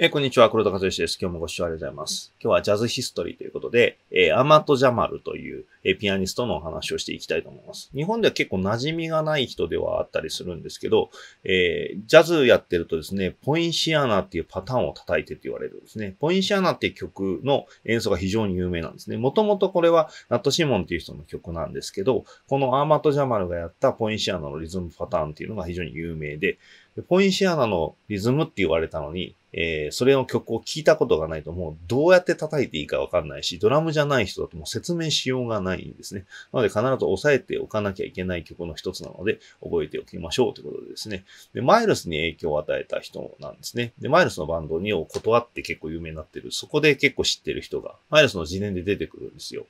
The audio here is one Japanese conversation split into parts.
えこんにちは、黒田和義です。今日もご視聴ありがとうございます。今日はジャズヒストリーということで、えー、アマト・ジャマルという、えー、ピアニストのお話をしていきたいと思います。日本では結構馴染みがない人ではあったりするんですけど、えー、ジャズやってるとですね、ポインシアナっていうパターンを叩いてって言われるんですね。ポインシアナっていう曲の演奏が非常に有名なんですね。もともとこれはナット・シモンっていう人の曲なんですけど、このアマト・ジャマルがやったポインシアナのリズムパターンっていうのが非常に有名で、ポインシアナのリズムって言われたのに、えー、それの曲を聴いたことがないともうどうやって叩いていいかわかんないし、ドラムじゃない人だともう説明しようがないんですね。なので必ず押さえておかなきゃいけない曲の一つなので、覚えておきましょうということでですね。で、マイルスに影響を与えた人なんですね。で、マイルスのバンドにを断って結構有名になってる。そこで結構知ってる人が、マイルスの次伝で出てくるんですよ。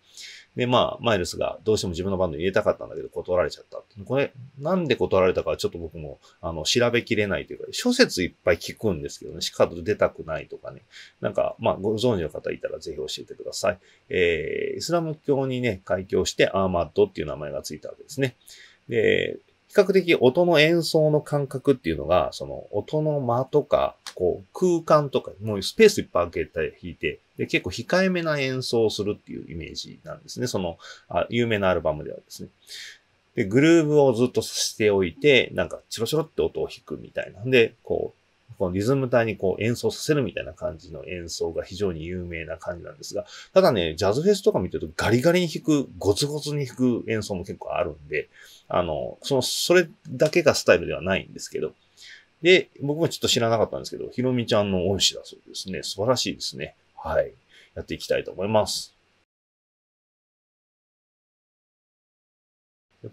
で、まあ、マイルスがどうしても自分のバンドに入れたかったんだけど、断られちゃった。これ、なんで断られたかはちょっと僕も、あの、調べきれないというか、諸説いっぱい聞くんですけどね、しか出たくないとかね。なんか、まあ、ご存知の方いたらぜひ教えてください。えー、イスラム教にね、開教してアーマッドっていう名前がついたわけですね。で、比較的音の演奏の感覚っていうのが、その音の間とか、こう空間とか、もうスペースいっぱい開けたり弾いて、で、結構控えめな演奏をするっていうイメージなんですね。その、あ有名なアルバムではですね。で、グルーブをずっとしておいて、なんかチロチロって音を弾くみたいなんで、こう、このリズム体にこう演奏させるみたいな感じの演奏が非常に有名な感じなんですが、ただね、ジャズフェスとか見てるとガリガリに弾く、ゴツゴツに弾く演奏も結構あるんで、あの、その、それだけがスタイルではないんですけど、で、僕もちょっと知らなかったんですけど、ひろみちゃんの恩師だそうですね。素晴らしいですね。はい。やっていきたいと思います。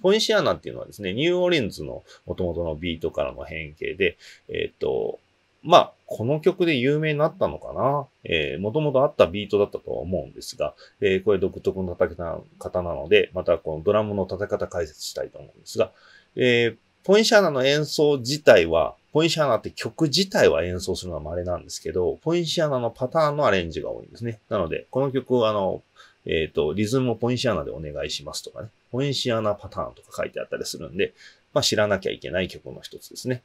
ポインシアナっていうのはですね、ニューオーリンズの元々のビートからの変形で、えっ、ー、と、まあ、この曲で有名になったのかなえー、もともとあったビートだったとは思うんですが、えー、これ独特の叩き方なので、またこのドラムの叩き方解説したいと思うんですが、えー、ポインシャーナの演奏自体は、ポインシャーナって曲自体は演奏するのは稀なんですけど、ポインシャーナのパターンのアレンジが多いんですね。なので、この曲、はあの、えっ、ー、と、リズムもポインシアナでお願いしますとかね、ポインシアナパターンとか書いてあったりするんで、まあ知らなきゃいけない曲の一つですね。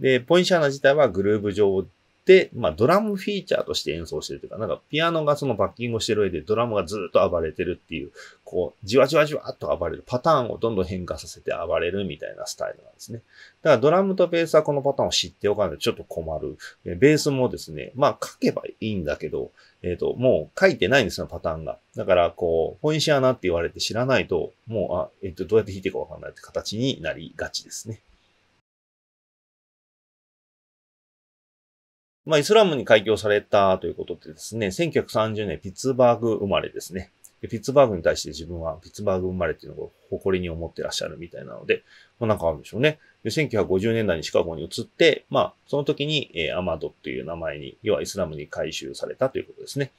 で、ポインシャーナ自体はグルーブ上で、まあドラムフィーチャーとして演奏してるというか、なんかピアノがそのバッキングをしてる上でドラムがずっと暴れてるっていう、こう、じわじわじわっと暴れるパターンをどんどん変化させて暴れるみたいなスタイルなんですね。だからドラムとベースはこのパターンを知っておかないとちょっと困る。ベースもですね、まあ書けばいいんだけど、えっ、ー、と、もう書いてないんですよ、パターンが。だから、こう、ポインシアナって言われて知らないと、もう、あ、えっ、ー、と、どうやって弾いていいかわかんないって形になりがちですね。まあ、イスラムに開教されたということでですね、1930年ピッツバーグ生まれですね。ピッツバーグに対して自分はピッツバーグ生まれっていうのを誇りに思ってらっしゃるみたいなので、まあ、なんかあるんでしょうね。1950年代にシカゴに移って、まあ、その時に、えー、アマドっていう名前に、要はイスラムに改修されたということですね。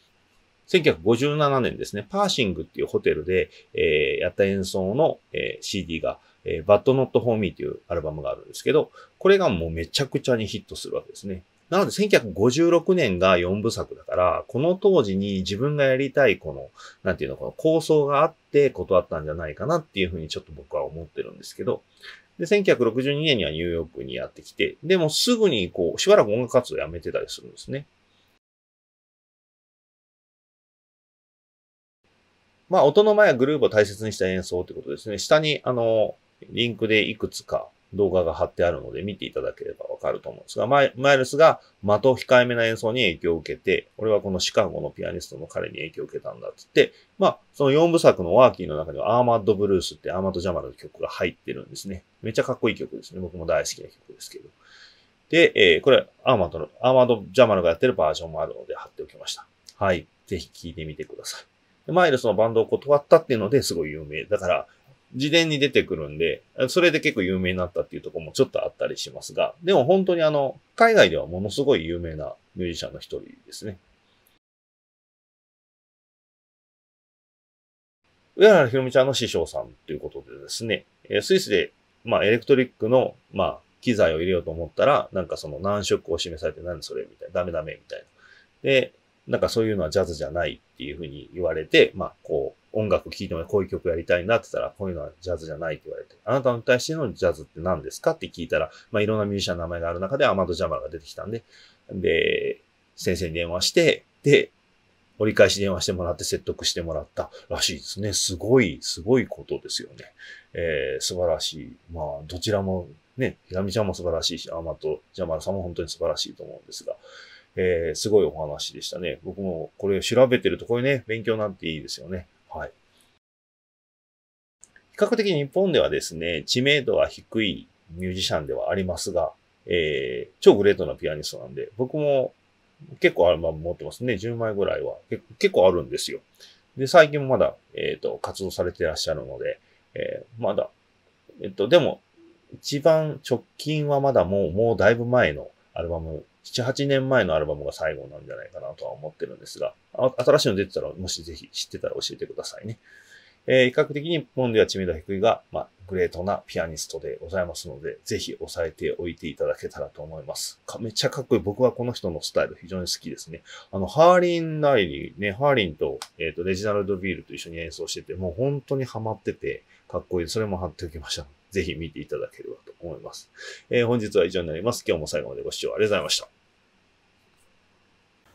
1957年ですね、パーシングっていうホテルで、えー、やった演奏の、えー、CD が、えー、Bad Not For Me というアルバムがあるんですけど、これがもうめちゃくちゃにヒットするわけですね。なので1956年が4部作だから、この当時に自分がやりたいこの、なんていうのこの構想があって断ったんじゃないかなっていうふうにちょっと僕は思ってるんですけど、で、1962年にはニューヨークにやってきて、でもすぐにこう、しばらく音楽活動をやめてたりするんですね。まあ、音の前はグループを大切にした演奏ってことですね。下に、あの、リンクでいくつか動画が貼ってあるので見ていただければわかると思うんですが、マイルスが的控えめな演奏に影響を受けて、俺はこのシカゴのピアニストの彼に影響を受けたんだって言って、まあ、その4部作のワーキーの中にはアーマッドブルースってアーマッドジャマルの曲が入ってるんですね。めっちゃかっこいい曲ですね。僕も大好きな曲ですけど。で、えー、これ、アーマッドの、アーマッドジャマルがやってるバージョンもあるので貼っておきました。はい。ぜひ聴いてみてください。マイルスのバンドを断ったっていうのですごい有名。だから、自伝に出てくるんで、それで結構有名になったっていうとこもちょっとあったりしますが、でも本当にあの、海外ではものすごい有名なミュージシャンの一人ですね。上原ひろみちゃんの師匠さんということでですね、スイスで、まあ、エレクトリックの、まあ、機材を入れようと思ったら、なんかその難色を示されて、何それみたいな、ダメダメみたいな。で、なんかそういうのはジャズじゃないっていうふうに言われて、まあ、こう、音楽聴いてもこういう曲やりたいなって言ったら、こういうのはジャズじゃないって言われて、あなたに対してのジャズって何ですかって聞いたら、まあ、いろんなミュージシャンの名前がある中でアマード・ジャマーが出てきたんで、で、先生に電話して、で、折り返し電話してもらって説得してもらったらしいですね。すごい、すごいことですよね。えー、素晴らしい。まあ、どちらもね、ひらみちゃんも素晴らしいし、アマとジャマルさんも本当に素晴らしいと思うんですが、えー、すごいお話でしたね。僕もこれ調べてると、これね、勉強なんていいですよね。はい。比較的日本ではですね、知名度は低いミュージシャンではありますが、えー、超グレートなピアニストなんで、僕も結構アルバム持ってますね。10枚ぐらいは結構あるんですよ。で、最近もまだ、えっ、ー、と、活動されてらっしゃるので、えー、まだ、えっ、ー、と、でも、一番直近はまだもう、もうだいぶ前のアルバム7、8年前のアルバムが最後なんじゃないかなとは思ってるんですが、新しいの出てたら、もしぜひ知ってたら教えてくださいね。えー、比較的に、ンデでは知名度低いが、まあ、グレートなピアニストでございますので、ぜひ押さえておいていただけたらと思います。めっちゃかっこいい。僕はこの人のスタイル非常に好きですね。あの、ハーリン・ライリーね、ハーリンと、えっ、ー、と、レジナルド・ビールと一緒に演奏してて、もう本当にハマってて、かっこいい。それも貼っておきました。ぜひ見ていただければと思います。えー、本日は以上になります。今日も最後までご視聴ありがとうございました。